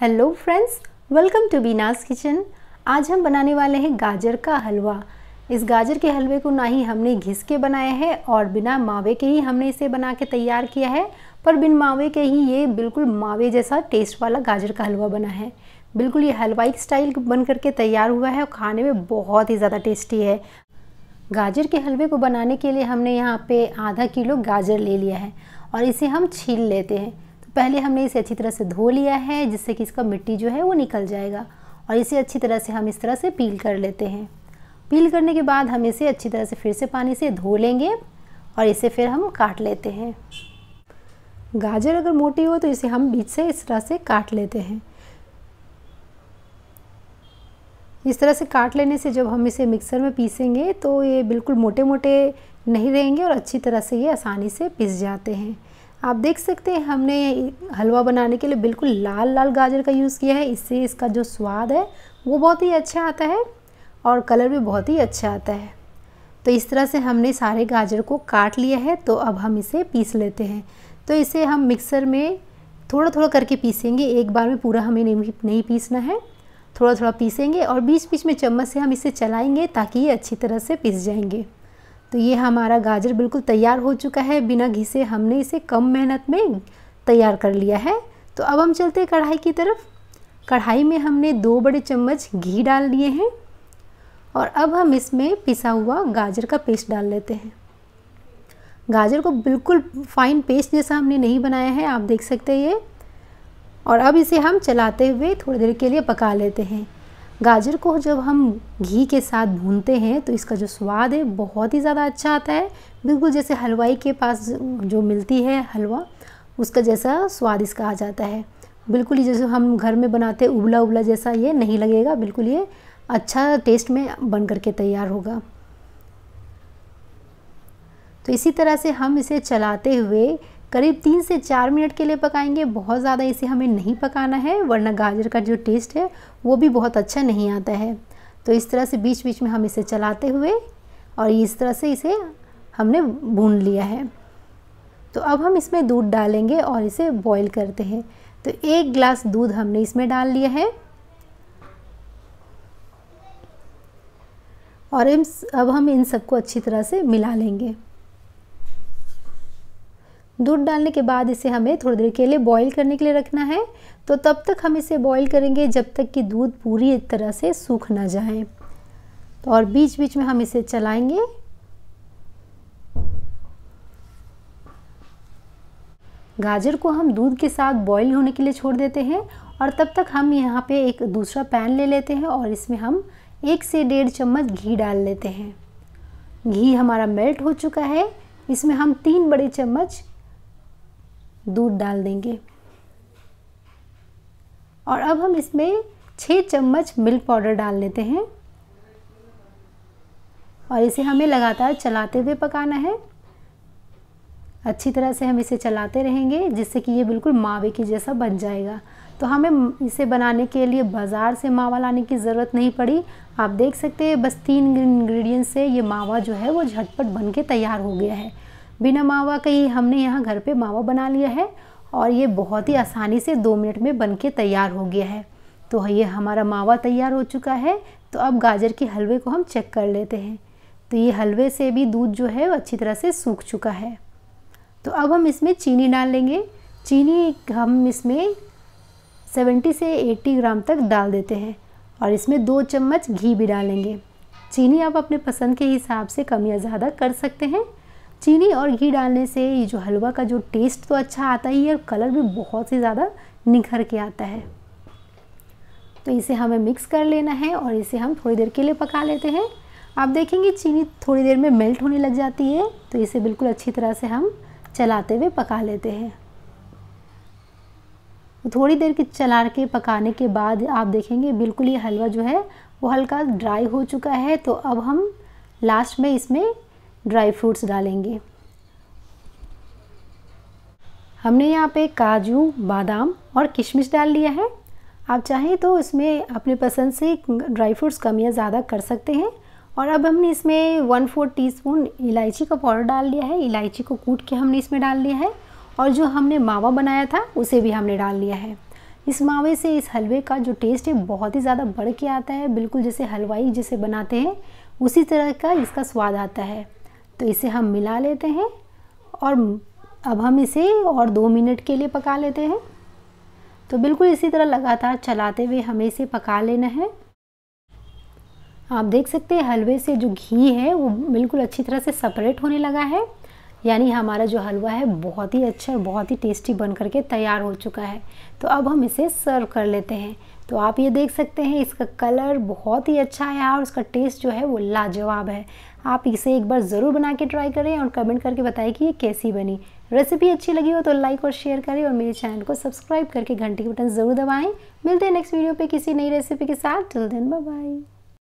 hello friends welcome to Beena's kitchen आज हम बनाने वाले हैं गाजर का हलवा इस गाजर के हलवे को ना ही हमने घिस के बनाया है और बिना मावे के ही हमने इसे बना के तैयार किया है पर बिन मावे के ही ये बिल्कुल मावे जैसा टेस्ट वाला गाजर का हलवा बना है बिल्कुल ये हलवाई स्टाइल बन करके तैयार हुआ है और खाने में बहुत ही ज़्यादा टेस्टी है गाजर के हलवे को बनाने के लिए हमने यहाँ पे आधा किलो गाजर ले लिया है और इसे हम छील लेते हैं पहले हमने इसे अच्छी तरह से धो लिया है जिससे कि इसका मिट्टी जो है वो निकल जाएगा और इसे अच्छी तरह से हम इस तरह से पील कर लेते हैं पील करने के बाद हम इसे अच्छी तरह से फिर से पानी से धो लेंगे और इसे फिर हम काट लेते हैं गाजर अगर मोटी हो तो इसे हम बीच से इस तरह से काट लेते हैं इस तरह से काट लेने से जब हम इसे मिक्सर में पीसेंगे तो ये बिल्कुल मोटे मोटे नहीं रहेंगे और अच्छी तरह से ये आसानी से पिस जाते हैं आप देख सकते हैं हमने हलवा बनाने के लिए बिल्कुल लाल लाल गाजर का यूज़ किया है इससे इसका जो स्वाद है वो बहुत ही अच्छा आता है और कलर भी बहुत ही अच्छा आता है तो इस तरह से हमने सारे गाजर को काट लिया है तो अब हम इसे पीस लेते हैं तो इसे हम मिक्सर में थोड़ा थोड़ा करके पीसेंगे एक बार में पूरा हमें नहीं नहीं पीसना है थोड़ा थोड़ा पीसेंगे और बीच बीच में चम्मच से हम इसे चलाएंगे ताकि ये अच्छी तरह से पीस जाएंगे तो ये हमारा गाजर बिल्कुल तैयार हो चुका है बिना घिसे हमने इसे कम मेहनत में तैयार कर लिया है तो अब हम चलते हैं कढ़ाई की तरफ कढ़ाई में हमने दो बड़े चम्मच घी डाल लिए हैं और अब हम इसमें पिसा हुआ गाजर का पेस्ट डाल लेते हैं गाजर को बिल्कुल फाइन पेस्ट जैसा हमने नहीं बनाया है आप देख सकते हैं ये और अब इसे हम चलाते हुए थोड़ी देर के लिए पका लेते हैं गाजर को जब हम घी के साथ भूनते हैं तो इसका जो स्वाद है बहुत ही ज़्यादा अच्छा आता है बिल्कुल जैसे हलवाई के पास जो मिलती है हलवा उसका जैसा स्वाद इसका आ जाता है बिल्कुल ही जैसे हम घर में बनाते उबला उबला जैसा ये नहीं लगेगा बिल्कुल ये अच्छा टेस्ट में बन करके तैयार होगा तो इसी तरह से हम इसे चलाते हुए करीब तीन से चार मिनट के लिए पकाएंगे बहुत ज़्यादा इसे हमें नहीं पकाना है वरना गाजर का जो टेस्ट है वो भी बहुत अच्छा नहीं आता है तो इस तरह से बीच बीच में हम इसे चलाते हुए और इस तरह से इसे हमने भून लिया है तो अब हम इसमें दूध डालेंगे और इसे बॉईल करते हैं तो एक ग्लास दूध हमने इसमें डाल लिया है और अब हम इन सबको अच्छी तरह से मिला लेंगे दूध डालने के बाद इसे हमें थोड़ी देर के लिए बॉईल करने के लिए रखना है तो तब तक हम इसे बॉईल करेंगे जब तक कि दूध पूरी तरह से सूख ना जाए तो और बीच बीच में हम इसे चलाएंगे गाजर को हम दूध के साथ बॉईल होने के लिए छोड़ देते हैं और तब तक हम यहाँ पे एक दूसरा पैन ले लेते हैं और इसमें हम एक से डेढ़ चम्मच घी डाल लेते हैं घी हमारा मेल्ट हो चुका है इसमें हम तीन बड़े चम्मच दूध डाल देंगे और अब हम इसमें छः चम्मच मिल्क पाउडर डाल लेते हैं और इसे हमें लगातार चलाते हुए पकाना है अच्छी तरह से हम इसे चलाते रहेंगे जिससे कि ये बिल्कुल मावे की जैसा बन जाएगा तो हमें इसे बनाने के लिए बाज़ार से मावा लाने की ज़रूरत नहीं पड़ी आप देख सकते हैं बस तीन इंग्रेडिएंट्स से ये मावा जो है वो झटपट बन के तैयार हो गया है बिना मावा के ही हमने यहाँ घर पे मावा बना लिया है और ये बहुत ही आसानी से दो मिनट में बन के तैयार हो गया है तो ये हमारा मावा तैयार हो चुका है तो अब गाजर के हलवे को हम चेक कर लेते हैं तो ये हलवे से भी दूध जो है वो अच्छी तरह से सूख चुका है तो अब हम इसमें चीनी डाल लेंगे चीनी हम इसमें 70 से 80 ग्राम तक डाल देते हैं और इसमें दो चम्मच घी भी डालेंगे चीनी आप अपने पसंद के हिसाब से कम या ज़्यादा कर सकते हैं चीनी और घी डालने से ये जो हलवा का जो टेस्ट तो अच्छा आता ही है और कलर भी बहुत ही ज़्यादा निखर के आता है तो इसे हमें मिक्स कर लेना है और इसे हम थोड़ी देर के लिए पका लेते हैं आप देखेंगे चीनी थोड़ी देर में मेल्ट होने लग जाती है तो इसे बिल्कुल अच्छी तरह से हम चलाते हुए पका लेते हैं थोड़ी देर के चला के पकाने के बाद आप देखेंगे बिल्कुल ये हलवा जो है वो हल्का ड्राई हो चुका है तो अब हम लास्ट में इसमें ड्राई फ्रूट्स डालेंगे हमने यहाँ पे काजू बादाम और किशमिश डाल लिया है आप चाहें तो इसमें अपने पसंद से ड्राई फ्रूट्स कम या ज़्यादा कर सकते हैं और अब हमने इसमें वन फोर टी इलायची का पाउडर डाल लिया है इलायची को कूट के हमने इसमें डाल लिया है और जो हमने मावा बनाया था उसे भी हमने डाल लिया है इस मावे से इस हलवे का जो टेस्ट है बहुत ही ज़्यादा बढ़ के आता है बिल्कुल जैसे हलवाई जैसे बनाते हैं उसी तरह का इसका स्वाद आता है तो इसे हम मिला लेते हैं और अब हम इसे और दो मिनट के लिए पका लेते हैं तो बिल्कुल इसी तरह लगातार चलाते हुए हमें इसे पका लेना है आप देख सकते हैं हलवे से जो घी है वो बिल्कुल अच्छी तरह से सेपरेट होने लगा है यानी हमारा जो हलवा है बहुत ही अच्छा और बहुत ही टेस्टी बन करके तैयार हो चुका है तो अब हम इसे सर्व कर लेते हैं तो आप ये देख सकते हैं इसका कलर बहुत ही अच्छा है और इसका टेस्ट जो है वो लाजवाब है आप इसे एक बार ज़रूर बना के ट्राई करें और कमेंट करके बताएं कि ये कैसी बनी रेसिपी अच्छी लगी हो तो लाइक और शेयर करें और मेरे चैनल को सब्सक्राइब करके घंटी के बटन ज़रूर दबाएँ मिलते हैं नेक्स्ट वीडियो पर किसी नई रेसिपी के साथ टिल देन बाय